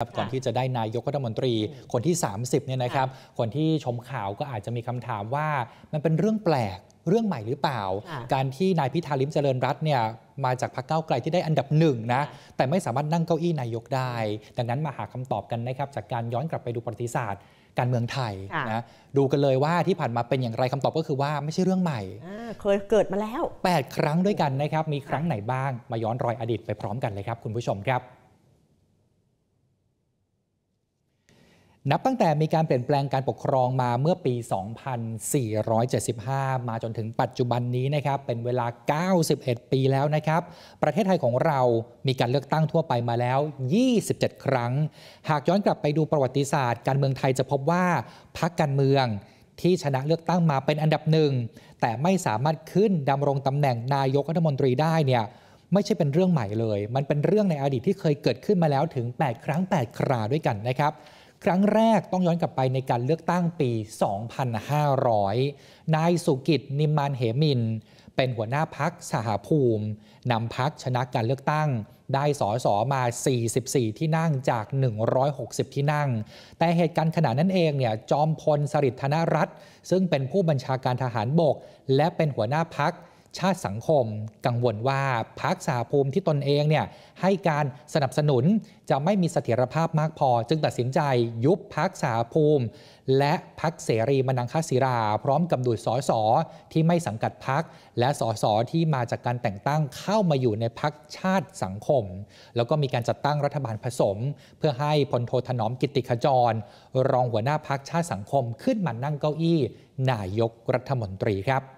ครับก่อนที่จะได้นายกรัฐมนตรี คนที่ 30 เนี่ยนะครับ คนที่ชมข่าวก็อาจจะมีคำถามว่ามันเป็นเรื่องแปลก เรื่องใหม่หรือเปล่า การที่นายพิธาลิมเจริญรัตน์เนี่ยมาจากพรรคเก้าไกลที่ได้อันดับหนึ่งนะแต่ไม่สามารถนั่งเก้าอี้นายกได้ ดังนั้นมาหาคำตอบกันนะครับ จากการย้อนกลับไปดูประวัติศาสตร์การเมืองไทยนะดูกันเลยว่าที่ผ่านมาเป็นอย่างไรคำตอบก็คือว่าไม่ใช่เรื่องใหม่เคยเกิดมาแล้ว 8 ครั้งด้วยกันนะครับมีครั้งไหนบ้าง มาย้อนรอยอดีตไปพร้อมกันเลยครับ คุณผู้ชมครับนับตั้งแต่มีการเปลี่ยนแปลงการปกครองมาเมื่อปี 2475 มาจนถึงปัจจุบันนี้นะครับเป็นเวลา 91 ปีแล้วนะครับ ประเทศไทยของเรามีการเลือกตั้งทั่วไปมาแล้ว 27 ครั้ง หากย้อนกลับไปดูประวัติศาสตร์การเมืองไทยจะพบว่า พรรคการเมืองที่ชนะเลือกตั้งมาเป็นอันดับหนึ่ง แต่ไม่สามารถขึ้นดำรงตำแหน่งนายกรัฐมนตรีได้เนี่ยไม่ใช่เป็นเรื่องใหม่เลย มันเป็นเรื่องในอดีตที่เคยเกิดขึ้นมาแล้วถึง 8 ครั้ง 8 คราด้วยกันนะครับครั้งแรกต้องย้อนกลับไปในการเลือกตั้งปี 2500 นายสุกิจนิมมานเหมิน เป็นหัวหน้าพักสหภูมิ นำพักชนะการเลือกตั้ง ได้สอสอมา 44 ที่นั่งจาก 160 ที่นั่ง แต่เหตุการณ์ขณะนั้นเองเนี่ยจอมพลสฤษดิ์ธนรัฐ ซึ่งเป็นผู้บัญชาการทหารบกและเป็นหัวหน้าพักชาติสังคมกังวลว่าพรรคสาภูมิที่ตนเองเนี่ยให้การสนับสนุนจะไม่มีเสถียรภาพมากพอจึงตัดสินใจยุบพรรคสาภูมิ และพรรคเสรีมนังคศิราพร้อมกับดูดสอสอที่ไม่สังกัดพรรคและสอสอที่มาจากการแต่งตั้งเข้ามาอยู่ในพรรคชาติสังคม แล้วก็มีการจัดตั้งรัฐบาลผสม เพื่อให้พลโทถนอมกิติขจร รองหัวหน้าพรรคชาติสังคมขึ้นมานั่งเก้าอี้ นายกรัฐมนตรีครับ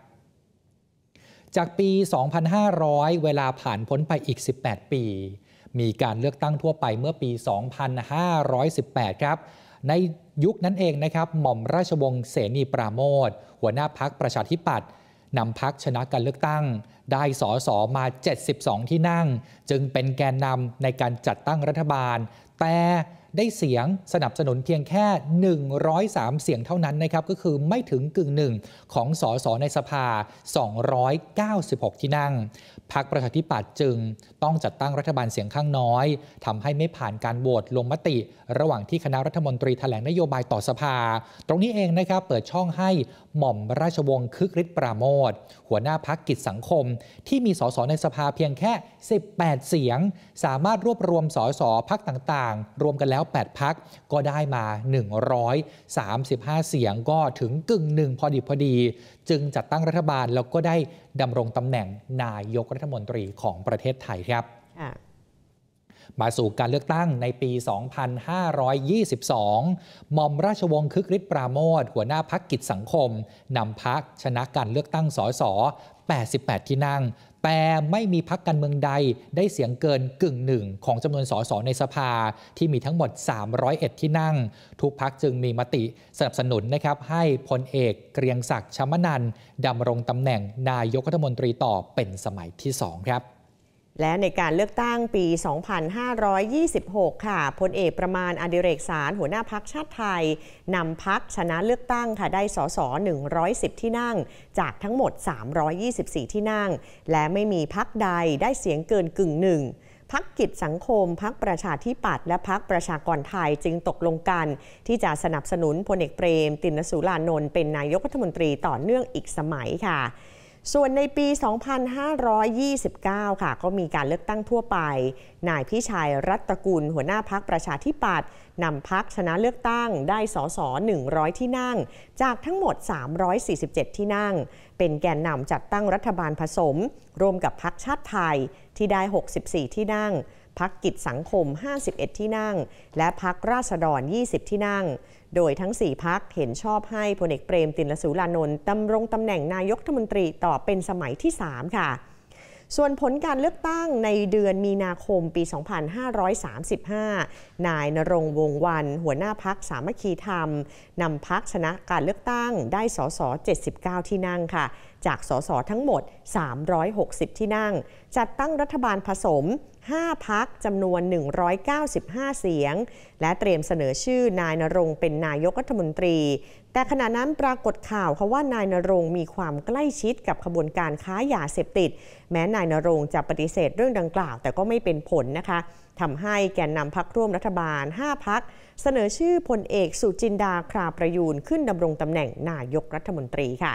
จากปี 2500 เวลาผ่านพ้นไปอีก 18 ปี มีการเลือกตั้งทั่วไปเมื่อปี 2518 ครับ ในยุคนั้นเองนะครับ หม่อมราชวงศ์เสนีปราโมทหัวหน้าพักประชาธิปัตย์นำพักชนะการเลือกตั้งได้สอสอมา 72 ที่นั่ง จึงเป็นแกนนำในการจัดตั้งรัฐบาล แต่ได้เสียงสนับสนุนเพียงแค่ 103 เสียงเท่านั้นนะครับก็คือไม่ถึงกึ่งหนึ่งของสอสอในสภา 296 ที่นั่งพรรคประชาธิปัตย์จึงต้องจัดตั้งรัฐบาลเสียงข้างน้อย ทำให้ไม่ผ่านการโหวตลงมติ ระหว่างที่คณะรัฐมนตรีถแถลงนโยบายต่อสภา ตรงนี้เองนะครับเปิดช่องให้หม่อมราชวงศ์คึกฤทธิ์ปราโมทหัวหน้าพักกิจสังคมที่มีสสในสภาเพียงแค่ 18 เสียง สามารถรวบรวมสสพักต่างๆ รวมกันแล้ว 8 พัก ก็ได้มา 135 เสียงก็ถึงกึ่งหนึ่งพอดี พอดี จึงจัดตั้งรัฐบาลแล้วก็ได้ดำรงตำแหน่งนายกรัฐมนตรีของประเทศไทยครับ มาสู่การเลือกตั้งในปี 2522 มอมราชวงศ์คึกฤทธิ์ปราโมทหัวหน้าพักกิจสังคมนำพักชนะการเลือกตั้งสส88 ที่นั่ง แต่ไม่มีพักการเมืองใดได้เสียงเกินกึ่งหนึ่งของจำนวนสสในสภาที่มีทั้งหมด 301 ที่นั่ง ทุกพักจึงมีมติสนับสนุนนะครับ ให้พลเอกเกรียงศักดิ์ชมนันดำรงตำแหน่งนายกรัฐมนตรีต่อเป็นสมัยที่ 2 ครับและในการเลือกตั้งปี 2526 ค่ะพลเอกประมาณอดิเรกสารหัวหน้าพักชาติไทยนำพักชนะเลือกตั้งค่ะได้สส110ที่นั่ง จากทั้งหมด 324 ที่นั่ง และไม่มีพักใดได้เสียงเกินกึ่งหนึ่งพักกิจสังคม พักประชาธิปัตย์และพักประชากรไทยจึงตกลงกัน ที่จะสนับสนุนพลเอกเปรม ตินสุรานนท์เป็นนายกรัฐมนตรีต่อเนื่องอีกสมัยค่ะส่วนในปี 2529 ค่ะ ก็มีการเลือกตั้งทั่วไป นายพิชัยรัตกุล หัวหน้าพักประชาธิปัตย์นำพักชนะเลือกตั้งได้สส 100 ที่นั่ง จากทั้งหมด 347 ที่นั่ง เป็นแกนนำจัดตั้งรัฐบาลผสม รวมกับพักชาติไทยที่ได้ 64 ที่นั่งพักกิจสังคม 51 ที่นั่ง และพักราษฎร 20 ที่นั่ง โดยทั้ง 4 พักเห็นชอบให้พลเอกเปรมตินลสุรานนท์ดำรงตำแหน่งนายกรัฐมนตรีต่อเป็นสมัยที่ 3 ค่ะ ส่วนผลการเลือกตั้งในเดือนมีนาคมปี 2535 นายนรงวงวันหัวหน้าพักสามัคคีธรรมนำพักชนะการเลือกตั้งได้สส79 ที่นั่งค่ะ จากสสทั้งหมด 360 ที่นั่ง จัดตั้งรัฐบาลผสม5 พักจำนวน 195 เสียง และเตรียมเสนอชื่อนายนรงเป็นนายกรัฐมนตรี แต่ขณะนั้นปรากฏข่าวเขาว่านายนรงมีความใกล้ชิดกับขบวนการค้ายาเสพติด แม้นายนรงจะปฏิเสธเรื่องดังกล่าว แต่ก็ไม่เป็นผลนะคะทำให้แกนนำพักร่วมรัฐบาล 5 พักเสนอชื่อพลเอกสุจินดาคราประยูนขึ้นดำรงตำแหน่งนายกรัฐมนตรีค่ะ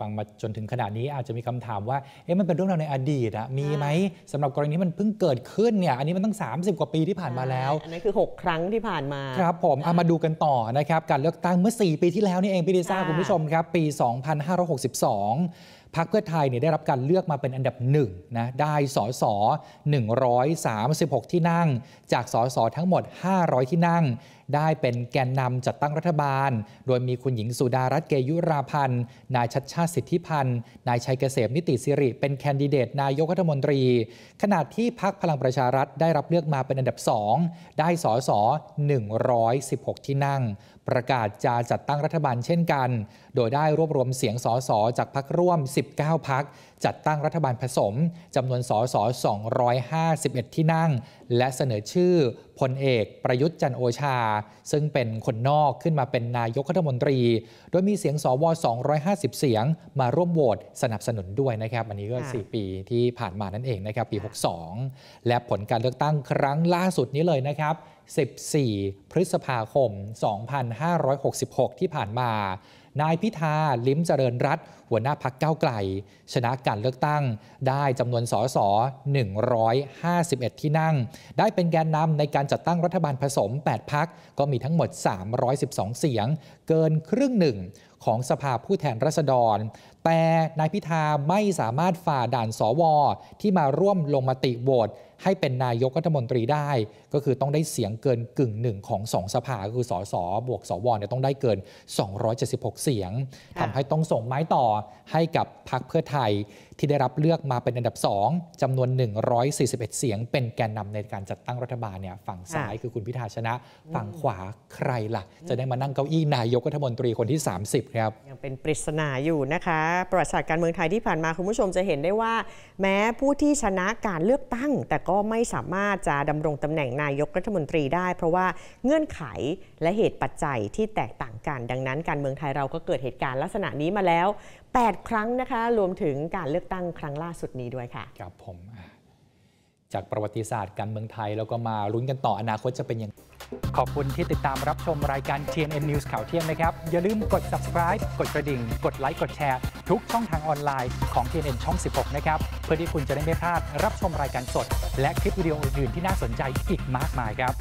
ฟังมาจนถึงขณะนี้อาจจะมีคำถามว่า เอ๊ะมันเป็นเรื่องราวในอดีตอะมีไหมสำหรับกรณีที่มันเพิ่งเกิดขึ้นเนี่ยอันนี้มันตั้ง30 กว่าปีที่ผ่านมาแล้ว อันนี้คือ 6 ครั้งที่ผ่านมาครับผมเอามาดูกันต่อนะครับการเลือกตั้งเมื่อ4ปีที่แล้วนี่เองพี่ดิซ่าคุณผู้ชมครับปี 2562พรรคเพื่อไทยเนี่ยได้รับการเลือกมาเป็นอันดับหนึ่งนะได้สอสอ136 ที่นั่ง จากสอสอทั้งหมด 500 ที่นั่งได้เป็นแกนนำจัดตั้งรัฐบาล โดยมีคุณหญิงสุดารัตน์เกยุราพันธ์ นายชัดชาติสิทธิพันธ์นายชัยเกษมนิติสิริ เป็นแคนดิเดตนายกรัฐมนตรีขณะที่พักพลังประชารัฐได้รับเลือกมาเป็นอันดับ 2 ได้สอสอ116 ที่นั่ง ประกาศจะจัดตั้งรัฐบาลเช่นกัน โดยได้รวบรวมเสียงสอสอจากพักร่วม 19พักจัดตั้งรัฐบาลผสมจำนวนสอสอ251ที่นั่ง และเสนอชื่อพลเอกประยุทธ์จันโอชา ซึ่งเป็นคนนอกขึ้นมาเป็นนายกรัฐมนตรี โดยมีเสียงสว250 เสียง มาร่วมโหวตสนับสนุนด้วยนะครับ อันนี้ก็ 4 ปีที่ผ่านมานั่นเองนะครับ ปี 62 และผลการเลือกตั้งครั้งล่าสุดนี้เลยนะครับ 14พฤษภาคม 2566 ที่ผ่านมานายพิธาลิ้มเจริญรัตหัวหน้าพักเก้าไกล ชนะการเลือกตั้งได้จำนวนสส151 ที่นั่ง ได้เป็นแกนนำในการจัดตั้งรัฐบาลผสม 8 พักก็มีทั้งหมด 312 เสียงเกินครึ่งหนึ่งของสภาผู้แทนราษฎร แต่นายพิธาไม่สามารถฝ่าด่านสวที่มาร่วมลงมติโหวตให้เป็นนายกรัฐมนตรีได้ ก็คือต้องได้เสียงเกินกึ่งหนึ่งของสองสภาคือสสบวกสวเนี่ยต้องได้เกิน 276 เสียง ทำให้ต้องส่งไม้ต่อให้กับพรรคเพื่อไทยที่ได้รับเลือกมาเป็นอันดับ 2 จำนวน 141 เสียงเป็นแกนนำในการจัดตั้งรัฐบาลเนี่ยฝั่งซ้ายคือคุณพิธาชนะฝั่งขวาใครล่ะจะได้มานั่งเก้าอี้นายกรัฐมนตรีคนที่ 30 ครับยังเป็นปริศนาอยู่นะคะ ประวัติศาสตร์การเมืองไทยที่ผ่านมา คุณผู้ชมจะเห็นได้ว่า แม้ผู้ที่ชนะการเลือกตั้ง แต่ก็ไม่สามารถจะดำรงตำแหน่งนายกรัฐมนตรีได้เพราะว่าเงื่อนไขและเหตุปัจจัยที่แตกต่างกันดังนั้นการเมืองไทยเราก็เกิดเหตุการณ์ลักษณะนี้มาแล้ว 8 ครั้งนะคะ รวมถึงการเลือกตั้งครั้งล่าสุดนี้ด้วยค่ะ ครับผม จากประวัติศาสตร์การเมืองไทยแล้วก็มาลุ้นกันต่ออนาคตจะเป็นอย่าง ขอบคุณที่ติดตามรับชมรายการ TNN News ข่าวเที่ยงนะครับ อย่าลืมกด subscribe กดกระดิ่ง กดไลค์ กดแชร์ทุกช่องทางออนไลน์ของ TNN ช่อง 16 นะครับ เพื่อที่คุณจะได้ไม่พลาดรับชมรายการสด และคลิปวิดีโออื่น ๆ ที่น่าสนใจอีกมากมายครับ